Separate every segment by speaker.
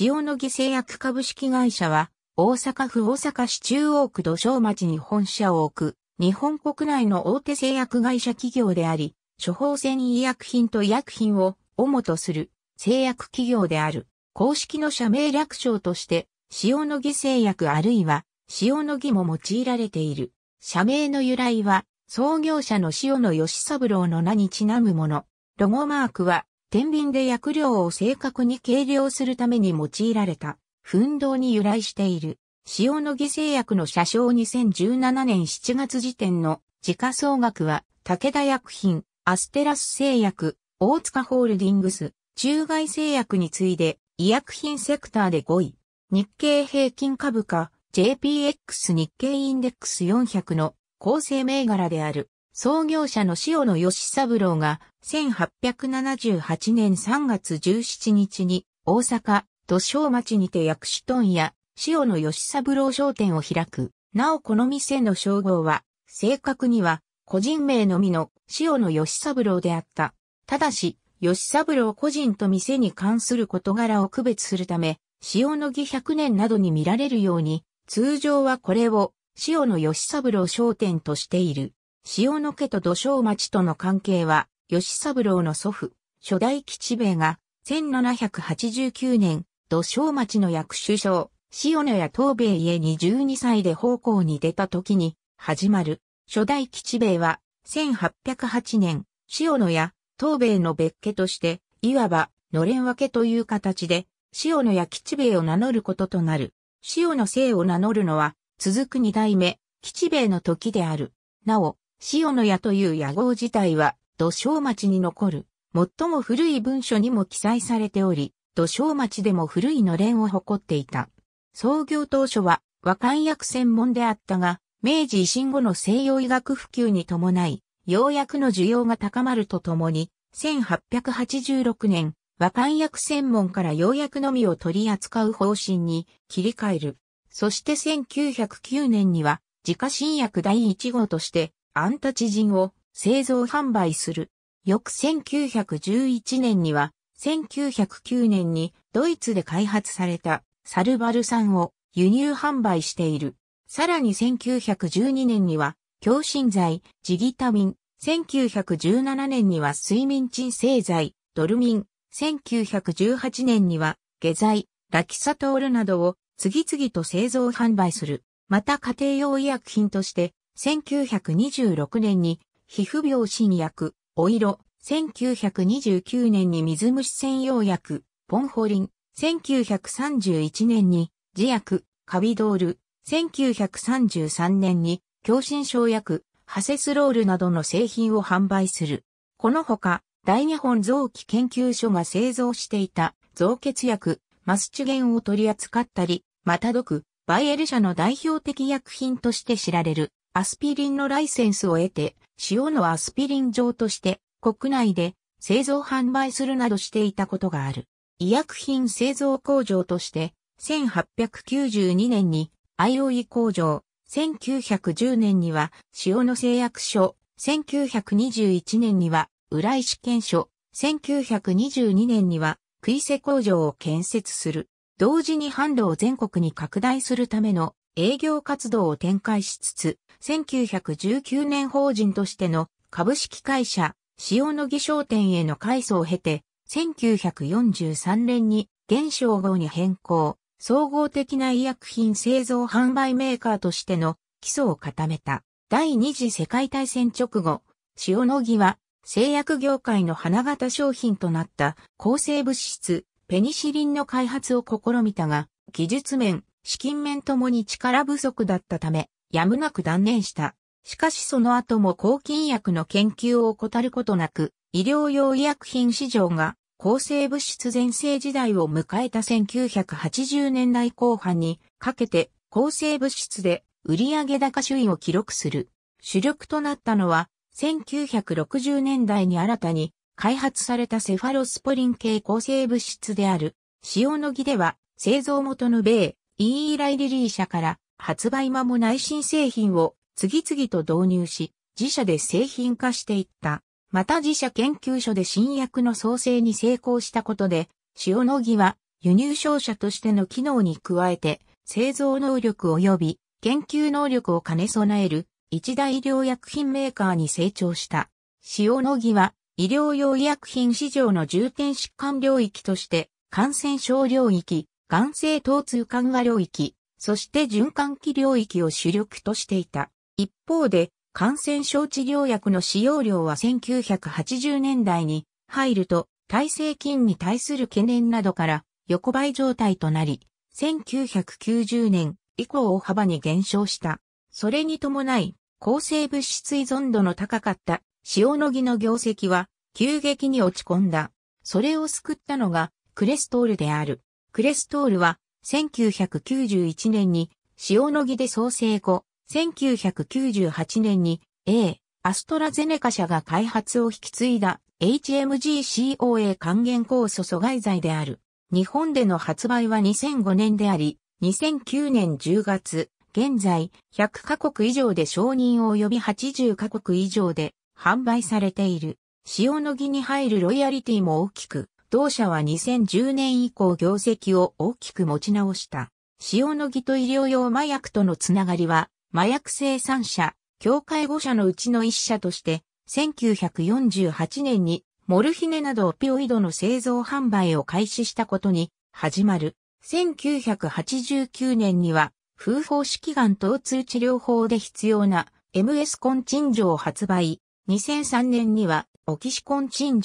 Speaker 1: 塩野義製薬株式会社は、大阪府大阪市中央区土正町に本社を置く、日本国内の大手製薬会社企業であり、処方箋医薬品と医薬品を主とする製薬企業である。公式の社名略称として、塩野義製薬あるいは、塩野義も用いられている。社名の由来は、創業者の塩野義三郎の名にちなむもの。ロゴマークは、天秤で薬量を正確に計量するために用いられた、奮闘に由来している。塩野義製薬の車掌2017年7月時点の時価総額は、武田薬品、アステラス製薬、大塚ホールディングス、中外製薬に次いで、医薬品セクターで5位。日経平均株価、JPX 日経インデックス400の構成銘柄である。創業者の塩野義三郎が1878年3月17日に大阪土小町にて薬種問屋塩野義三郎商店を開く。なおこの店の称号は正確には個人名のみの塩野義三郎であった。ただし、義三郎個人と店に関する事柄を区別するため、塩野義百年などに見られるように、通常はこれを塩野義三郎商店としている。塩野家と土生町との関係は、吉三郎の祖父、初代吉兵衛が、1789年、土生町の役首相、塩野や東米へ22歳で奉公に出た時に、始まる、初代吉兵衛は、1808年、塩野や東米の別家として、いわば、のれん分けという形で、塩野や吉兵衛を名乗ることとなる。塩野姓を名乗るのは、続く二代目、吉兵衛の時である。なお、塩の屋という野号自体は、土生町に残る、最も古い文書にも記載されており、土生町でも古いのれんを誇っていた。創業当初は、和漢薬専門であったが、明治維新後の西洋医学普及に伴い、洋薬の需要が高まるとともに、1886年、和漢薬専門から洋薬のみを取り扱う方針に切り替える。そして1909年には、自家新薬第1号として、アンタチジンを製造販売する。翌1911年には、1909年にドイツで開発されたサルバル酸を輸入販売している。さらに1912年には、強心剤、ジギタミン、1917年には睡眠鎮静剤、ドルミン、1918年には、下剤、ラキサトールなどを次々と製造販売する。また家庭用医薬品として、1926年に皮膚病新薬、お色、1929年に水虫専用薬、ポンホリン、1931年に自薬、カビドール、1933年に狭心症薬、ハセスロールなどの製品を販売する。このほか、大日本臓器研究所が製造していた臓血薬、マスチュゲンを取り扱ったり、また毒、バイエル社の代表的薬品として知られる。アスピリンのライセンスを得て、塩のアスピリン場として国内で製造販売するなどしていたことがある。医薬品製造工場として、1892年に IOE 工場、1910年には塩の製薬所、1921年には浦井試験所、1922年にはクイセ工場を建設する。同時に販路を全国に拡大するための営業活動を展開しつつ、1919年法人としての株式会社、塩野義商店への改装を経て、1943年に現象号に変更、総合的な医薬品製造販売メーカーとしての基礎を固めた。第二次世界大戦直後、塩野義は製薬業界の花形商品となった抗生物質、ペニシリンの開発を試みたが、技術面、資金面ともに力不足だったため、やむなく断念した。しかしその後も抗菌薬の研究を怠ることなく、医療用医薬品市場が抗生物質全盛時代を迎えた1980年代後半にかけて抗生物質で売上高首位を記録する。主力となったのは1960年代に新たに開発されたセファロスポリン系抗生物質である。塩野義では製造元の米 EE ライリリー社から発売間も内心製品を次々と導入し、自社で製品化していった。また自社研究所で新薬の創生に成功したことで、塩野義は輸入商社としての機能に加えて、製造能力及び研究能力を兼ね備える一大医療薬品メーカーに成長した。塩野義は医療用医薬品市場の重点疾患領域として、感染症領域、癌性疼痛緩和領域、そして循環器領域を主力としていた。一方で、感染症治療薬の使用量は1980年代に入ると、耐性菌に対する懸念などから横ばい状態となり、1990年以降大幅に減少した。それに伴い、抗生物質依存度の高かった塩野義の業績は急激に落ち込んだ。それを救ったのがクレストールである。クレストールは1991年に塩野義で創生後、1998年に A、アストラゼネカ社が開発を引き継いだ HMG-CoA 還元酵素阻害剤である。日本での発売は2005年であり、2009年10月、現在100カ国以上で承認及び80カ国以上で販売されている。塩野義に入るロイヤリティも大きく、同社は2010年以降業績を大きく持ち直した。塩野義と医療用麻薬とのつながりは、麻薬生産者、協会5社のうちの1社として、1948年にモルヒネなどオピオイドの製造販売を開始したことに始まる。1989年には、風法式がん疼痛治療法で必要な MS コンチン錠を発売。2003年には、オキシコンチン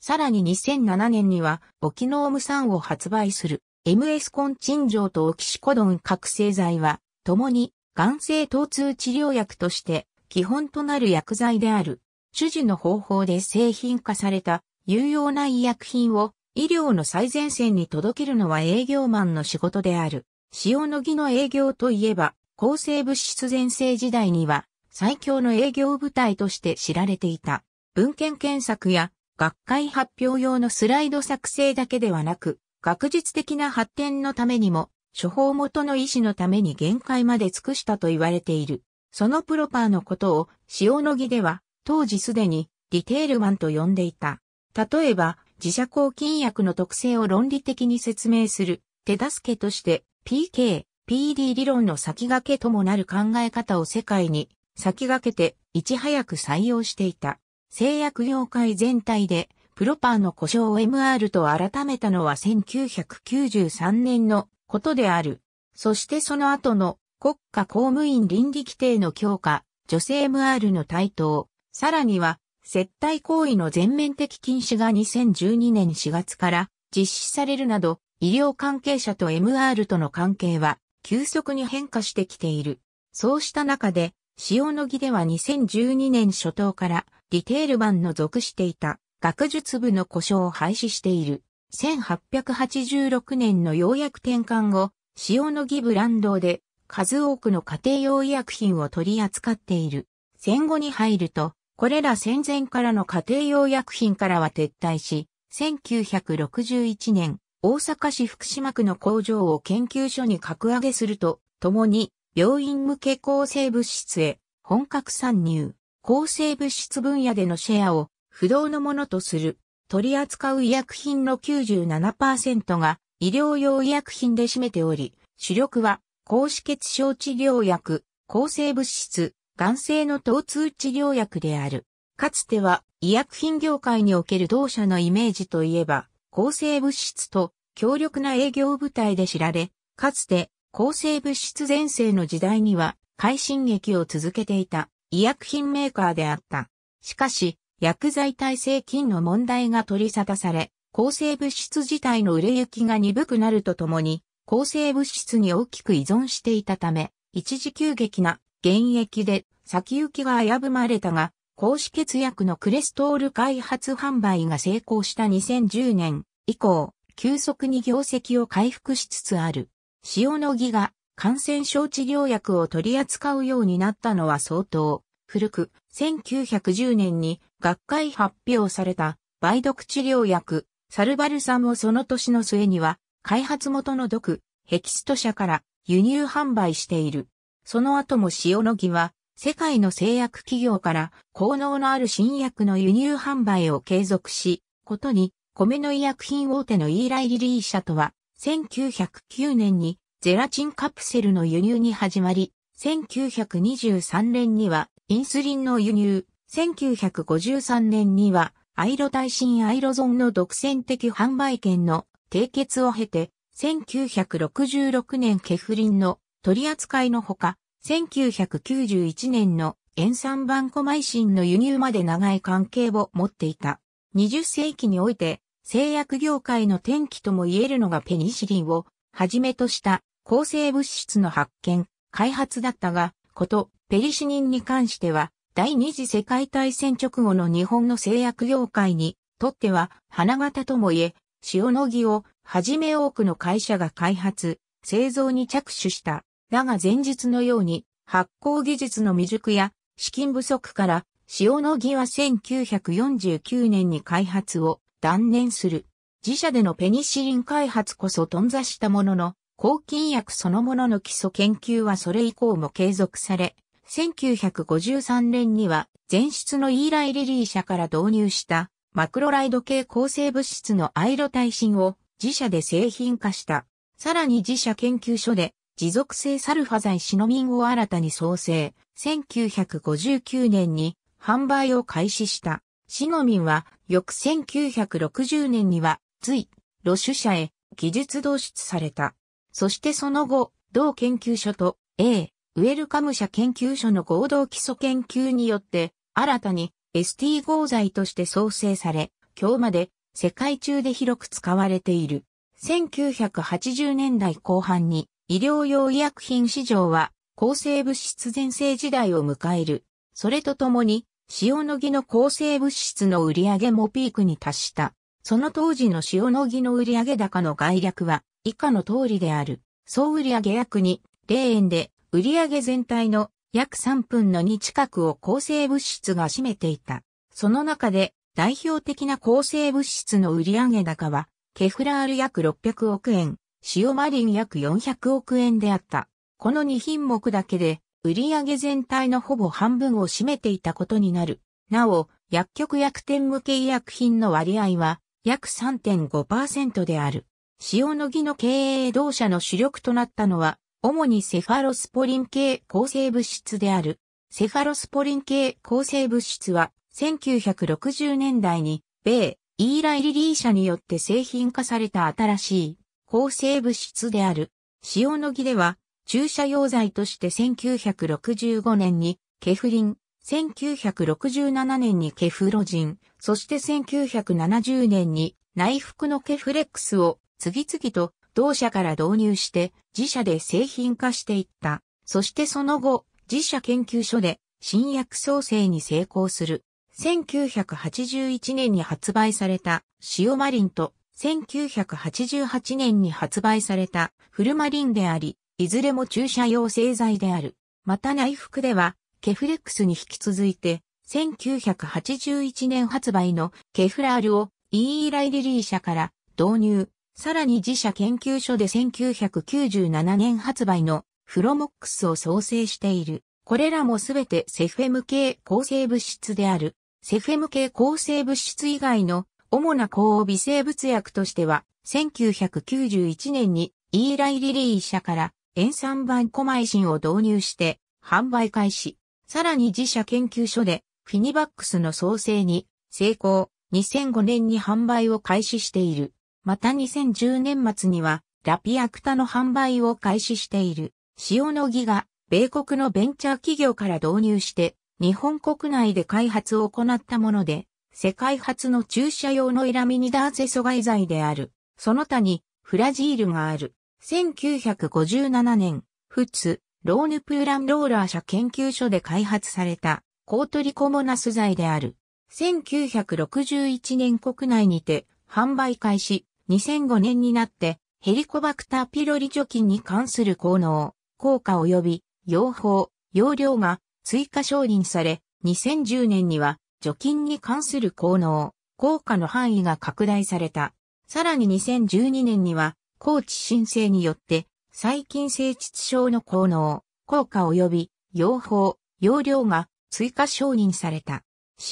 Speaker 1: さらに2007年には、オキノーム酸を発売する、MS コンチンジョーとオキシコドン覚醒剤は、共に、眼性疼痛治療薬として、基本となる薬剤である。主治の方法で製品化された有用な医薬品を医療の最前線に届けるのは営業マンの仕事である。塩の儀の営業といえば、抗生物質全世時代には最強の営業部隊として知られていた。文献検索や学会発表用のスライド作成だけではなく、学術的な発展のためにも、処方元の医師のために限界まで尽くしたと言われている。そのプロパーのことを、塩野義では、当時すでに、ディテールマンと呼んでいた。例えば、自社抗菌薬の特性を論理的に説明する、手助けとして、PK、PD 理論の先駆けともなる考え方を世界に、先駆けて、いち早く採用していた。製薬業界全体でプロパーの故障を MR と改めたのは1993年のことである。そしてその後の国家公務員倫理規定の強化、女性 MR の台頭、さらには接待行為の全面的禁止が2012年4月から実施されるなど、医療関係者と MR との関係は急速に変化してきている。そうした中で、塩野義では2012年初頭からディテール版の属していた学術部の故障を廃止している。1886年の要約転換後、塩野義ブランドで数多くの家庭用医薬品を取り扱っている。戦後に入ると、これら戦前からの家庭用薬品からは撤退し、1961年、大阪市福島区の工場を研究所に格上げすると、共に病院向け抗生物質へ本格参入。抗生物質分野でのシェアを不動のものとする。取り扱う医薬品の97%が医療用医薬品で占めており、主力は、高脂血症治療薬、抗生物質、癌性の疼痛治療薬である。かつては、医薬品業界における同社のイメージといえば、抗生物質と強力な営業部隊で知られ、かつて、抗生物質前世の時代には、快進撃を続けていた。医薬品メーカーであった。しかし、薬剤耐性菌の問題が取り沙汰され、抗生物質自体の売れ行きが鈍くなるとともに、抗生物質に大きく依存していたため、一時急激な減益で先行きが危ぶまれたが、高脂血薬のクレストール開発販売が成功した2010年以降、急速に業績を回復しつつある。塩野義が感染症治療薬を取り扱うようになったのは相当古く、1910年に学会発表された梅毒治療薬、サルバルサムをその年の末には、開発元の毒、ヘキスト社から輸入販売している。その後も塩野義は、世界の製薬企業から効能のある新薬の輸入販売を継続し、ことに、米の医薬品大手のイーライリリー社とは、1909年にゼラチンカプセルの輸入に始まり、1923年にはインスリンの輸入、1953年にはアイロタイシンアイロゾンの独占的販売権の締結を経て、1966年ケフリンの取り扱いのほか、1991年の塩酸バンコマイシンの輸入まで長い関係を持っていた。20世紀において製薬業界の転機とも言えるのがペニシリンをはじめとした抗生物質の発見、開発だったが、ことペリシニンに関しては、第二次世界大戦直後の日本の製薬業界にとっては花形ともいえ、塩野義をはじめ多くの会社が開発、製造に着手した。だが前述のように発行技術の未熟や資金不足から塩野義は1949年に開発を断念する。自社でのペニシリン開発こそ頓挫したものの、抗菌薬そのものの基礎研究はそれ以降も継続され、1953年には前出のイーライ・リリー社から導入したマクロライド系抗生物質のアイロ耐震を自社で製品化した。さらに自社研究所で持続性サルファ剤シノミンを新たに創生。1959年に販売を開始した。シノミンは翌1960年にはつい、ロシュ社へ技術導出された。そしてその後、同研究所と A、ウェルカム社研究所の合同基礎研究によって、新たに ST 合剤として創生され、今日まで世界中で広く使われている。1980年代後半に医療用医薬品市場は抗生物質全盛時代を迎える。それとともに、塩野義の抗生物質の売り上げもピークに達した。その当時の塩野義の売上高の概略は以下の通りである。総売上約に0円で売上全体の約3分の2近くを抗生物質が占めていた。その中で代表的な抗生物質の売上高はケフラール約600億円、塩マリン約400億円であった。この2品目だけで売上全体のほぼ半分を占めていたことになる。なお、薬局薬店向け医薬品の割合は約3.5%である。塩野義の経営同社の主力となったのは、主にセファロスポリン系抗生物質である。セファロスポリン系抗生物質は、1960年代に、米、イーライリリー社によって製品化された新しい抗生物質である。塩野義では、注射用剤として1965年に、ケフリン、1967年にケフロジン、そして1970年に内服のケフレックスを次々と同社から導入して自社で製品化していった。そしてその後、自社研究所で新薬創生に成功する。1981年に発売されたシオマリンと1988年に発売されたフルマリンであり、いずれも注射用製剤である。また内服ではケフレックスに引き続いて、1981年発売のケフラールを E ーライリリー社から導入、さらに自社研究所で1997年発売のフロモックスを創生している。これらもすべてセフェム系構成物質である。セフェム系構成物質以外の主な抗微生物薬としては、1991年にイーライリリー社から塩酸バンコマイシンを導入して販売開始。さらに自社研究所でフィニバックスの創生に成功、2005年に販売を開始している。また2010年末にはラピアクタの販売を開始している。塩野義が米国のベンチャー企業から導入して日本国内で開発を行ったもので、世界初の注射用のイラミニダーゼ阻害剤である。その他にフラジールがある。1957年、普通、ローヌプーランローラー社研究所で開発された、コートリコモナス剤である。1961年国内にて販売開始、2005年になってヘリコバクターピロリ除菌に関する効能、効果及び用法、容量が追加承認され、2010年には除菌に関する効能、効果の範囲が拡大された。さらに2012年には、高知申請によって細菌性窒症の効能、効果及び、用法、用量が追加承認された。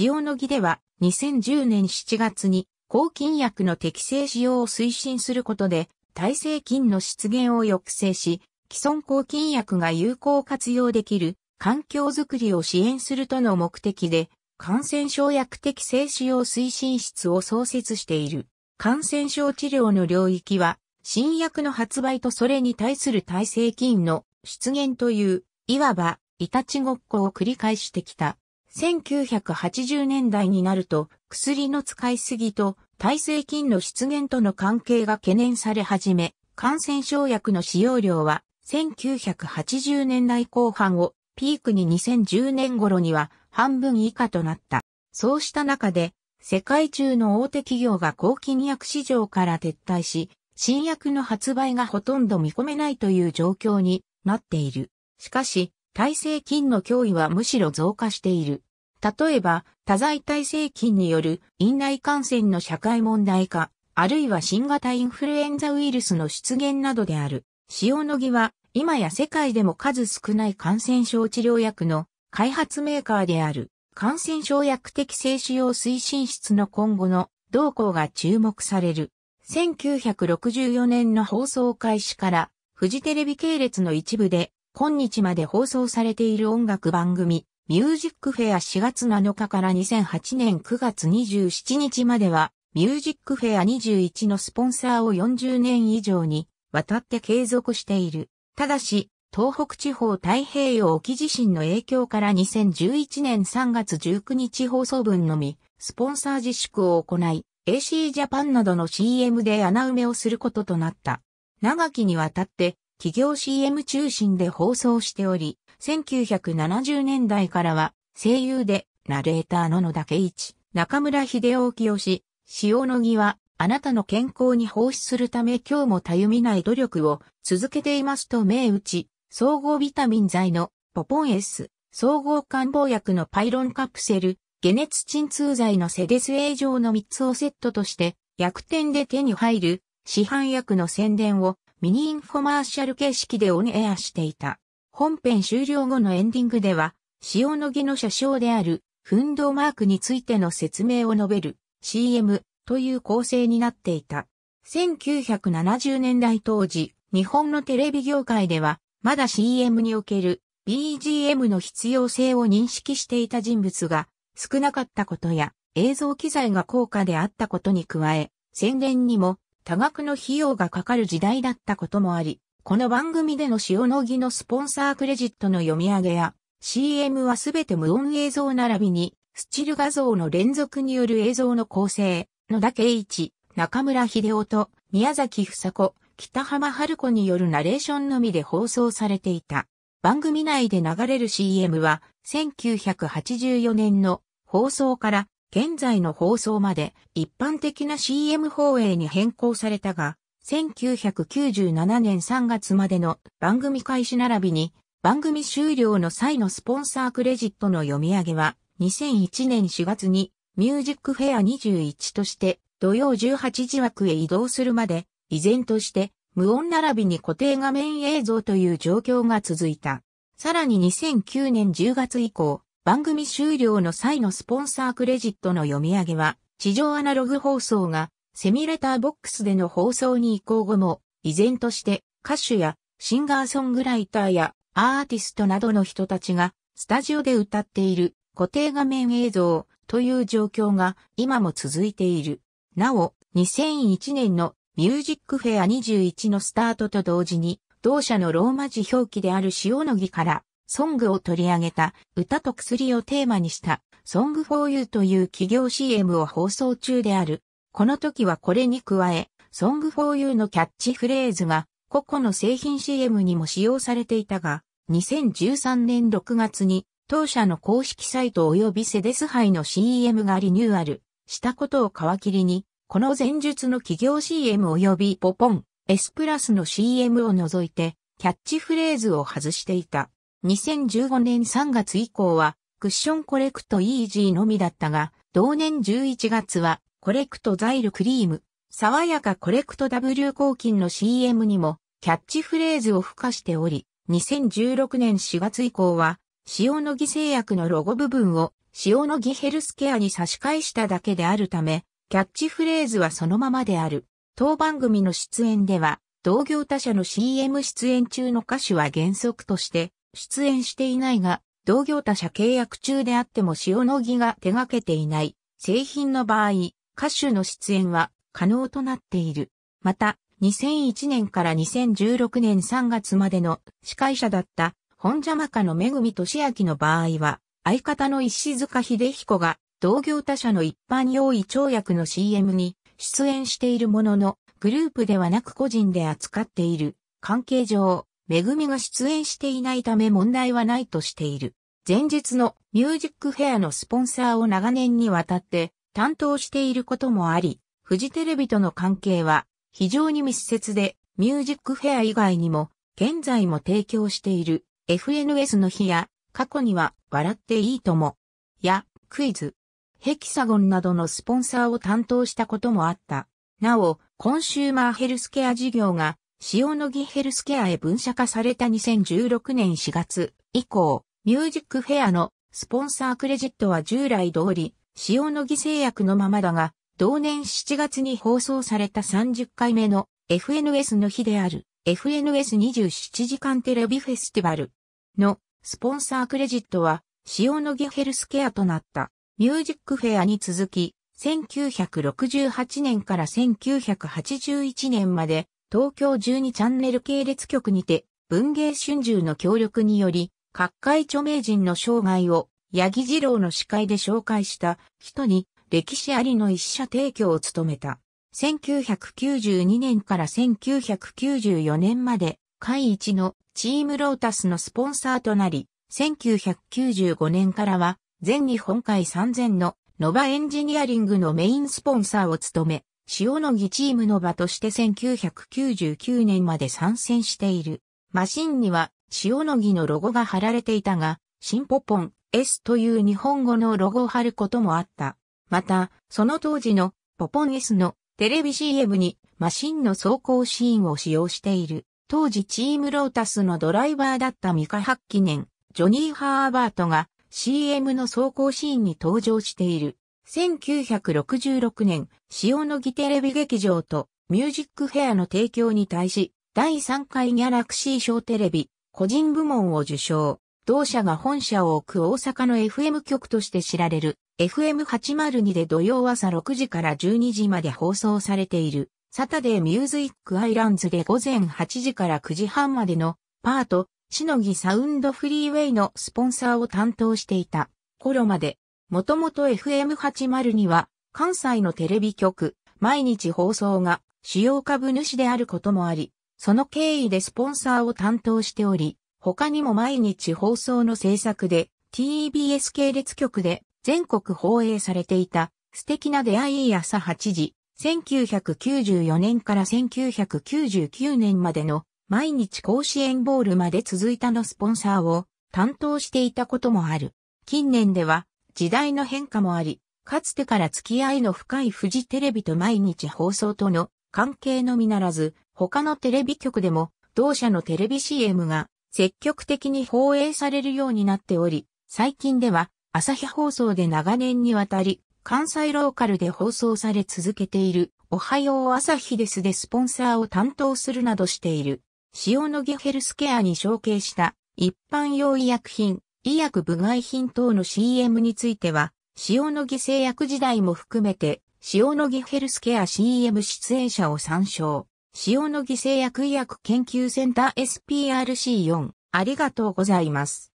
Speaker 1: 塩野義では2010年7月に抗菌薬の適正使用を推進することで、耐性菌の出現を抑制し、既存抗菌薬が有効活用できる環境づくりを支援するとの目的で、感染症薬適正使用推進室を創設している。感染症治療の領域は新薬の発売とそれに対する耐性菌の出現という、いわば、いたちごっこを繰り返してきた。1980年代になると、薬の使いすぎと耐性菌の出現との関係が懸念され始め、感染症薬の使用量は、1980年代後半をピークに2010年頃には半分以下となった。そうした中で、世界中の大手企業が抗菌薬市場から撤退し、新薬の発売がほとんど見込めないという状況になっている。しかし、耐性菌の脅威はむしろ増加している。例えば、多剤耐性菌による院内感染の社会問題化、あるいは新型インフルエンザウイルスの出現などである。塩野義は、今や世界でも数少ない感染症治療薬の開発メーカーである。感染症薬的性使用推進室の今後の動向が注目される。1964年の放送開始から、フジテレビ系列の一部で、今日まで放送されている音楽番組、ミュージックフェア4月7日から2008年9月27日までは、ミュージックフェア21のスポンサーを40年以上にわたって継続している。ただし、東北地方太平洋沖地震の影響から2011年3月19日放送分のみ、スポンサー自粛を行い、AC ジャパンなどの CM で穴埋めをすることとなった。長きにわたって、企業 CM 中心で放送しており、1970年代からは、声優で、ナレーターの野田圭一、中村秀夫清、塩野義は、あなたの健康に奉仕するため今日もたゆみない努力を続けていますと銘打ち、総合ビタミン剤のポポン S、総合漢方薬のパイロンカプセル、解熱鎮痛剤のセデスエ状の3つをセットとして薬店で手に入る市販薬の宣伝をミニインフォマーシャル形式でオンエアしていた。本編終了後のエンディングでは、塩野義の車掌である、フンドマークについての説明を述べる CM という構成になっていた。1970年代当時、日本のテレビ業界では、まだ CM における BGM の必要性を認識していた人物が、少なかったことや映像機材が高価であったことに加え、宣伝にも多額の費用がかかる時代だったこともあり、この番組での塩野義のスポンサークレジットの読み上げや CM はすべて無音映像並びにスチル画像の連続による映像の構成、野田圭一、中村秀夫と宮崎房子、北浜春子によるナレーションのみで放送されていた。番組内で流れる CM は1984年の放送から現在の放送まで一般的な CM 放映に変更されたが、1997年3月までの番組開始並びに番組終了の際のスポンサークレジットの読み上げは2001年4月にミュージックフェア21として土曜18時枠へ移動するまで依然として無音並びに固定画面映像という状況が続いた。さらに2009年10月以降、番組終了の際のスポンサークレジットの読み上げは、地上アナログ放送がセミレターボックスでの放送に移行後も、依然として歌手やシンガーソングライターやアーティストなどの人たちがスタジオで歌っている固定画面映像という状況が今も続いている。なお、2001年のミュージックフェア21のスタートと同時に、同社のローマ字表記である塩野義からソングを取り上げた歌と薬をテーマにしたソングフォーユーという企業 CM を放送中である。この時はこれに加え、ソングフォーユーのキャッチフレーズが個々の製品 CM にも使用されていたが、2013年6月に当社の公式サイト及びセデス杯の CM がリニューアルしたことを皮切りに、この前述の企業 CM 及びポポン S プラスの CM を除いてキャッチフレーズを外していた。2015年3月以降はクッションコレクトイージーのみだったが、同年11月はコレクトザイルクリーム、爽やかコレクト W 抗菌の CM にもキャッチフレーズを付加しており、2016年4月以降は、塩野義製薬のロゴ部分を塩野義ヘルスケアに差し替えしただけであるため、キャッチフレーズはそのままである。当番組の出演では、同業他社の CM 出演中の歌手は原則として、出演していないが、同業他社契約中であっても塩野義が手掛けていない製品の場合、歌手の出演は可能となっている。また、2001年から2016年3月までの司会者だった本邪魔家のめぐみとしあきの場合は、相方の石塚秀彦が同業他社の一般用意長役の CM に出演しているものの、グループではなく個人で扱っている関係上、めぐみが出演していないため問題はないとしている。前日のミュージックフェアのスポンサーを長年にわたって担当していることもあり、フジテレビとの関係は非常に密接で、ミュージックフェア以外にも、現在も提供している FNS の日や、過去には笑っていいとも、や、クイズ、ヘキサゴンなどのスポンサーを担当したこともあった。なお、コンシューマーヘルスケア事業が塩野義ヘルスケアへ分社化された2016年4月以降、ミュージックフェアのスポンサークレジットは従来通り、塩野義製薬のままだが、同年7月に放送された30回目の FNS の日である FNS27 時間テレビフェスティバルのスポンサークレジットは塩野義ヘルスケアとなったミュージックフェアに続き1968年から1981年まで東京12チャンネル系列局にて、文芸春秋の協力により、各界著名人の生涯を、八木二郎の司会で紹介した人に、歴史ありの一社提供を務めた。1992年から1994年まで、会一のチームロータスのスポンサーとなり、1995年からは、全日本会3000のノバエンジニアリングのメインスポンサーを務め、塩野義チームの場として1999年まで参戦している。マシンには塩野義のロゴが貼られていたが、シンポポン S という日本語のロゴを貼ることもあった。また、その当時のポポン S のテレビ CM にマシンの走行シーンを使用している。当時チームロータスのドライバーだった未開発記念、ジョニー・ハーバートが CM の走行シーンに登場している。1966年、塩野義テレビ劇場とミュージックフェアの提供に対し、第3回ギャラクシー賞テレビ、個人部門を受賞。同社が本社を置く大阪の FM 局として知られる FM802 で土曜朝6時から12時まで放送されているサタデーミューズイックアイランズで午前8時から9時半までのパート、しのぎサウンドフリーウェイのスポンサーを担当していた頃までもともと f m 8 0には関西のテレビ局、毎日放送が主要株主であることもあり、その経緯でスポンサーを担当しており、他にも毎日放送の制作で TBS 系列局で全国放映されていた素敵な出会い朝8時、1994年から1999年までの毎日甲子園ボールまで続いたのスポンサーを担当していたこともある。近年では時代の変化もあり、かつてから付き合いの深いフジテレビと毎日放送との関係のみならず、他のテレビ局でも同社のテレビ CM が積極的に放映されるようになっており、最近では朝日放送で長年にわたり、関西ローカルで放送され続けている、おはよう朝日ですでスポンサーを担当するなどしている、塩野義ヘルスケアに承継した一般用医薬品、医薬部外品等の CM については、塩野義製薬時代も含めて、塩野義ヘルスケア CM 出演者を参照。塩野義製薬医薬研究センター SPRC4。ありがとうございます。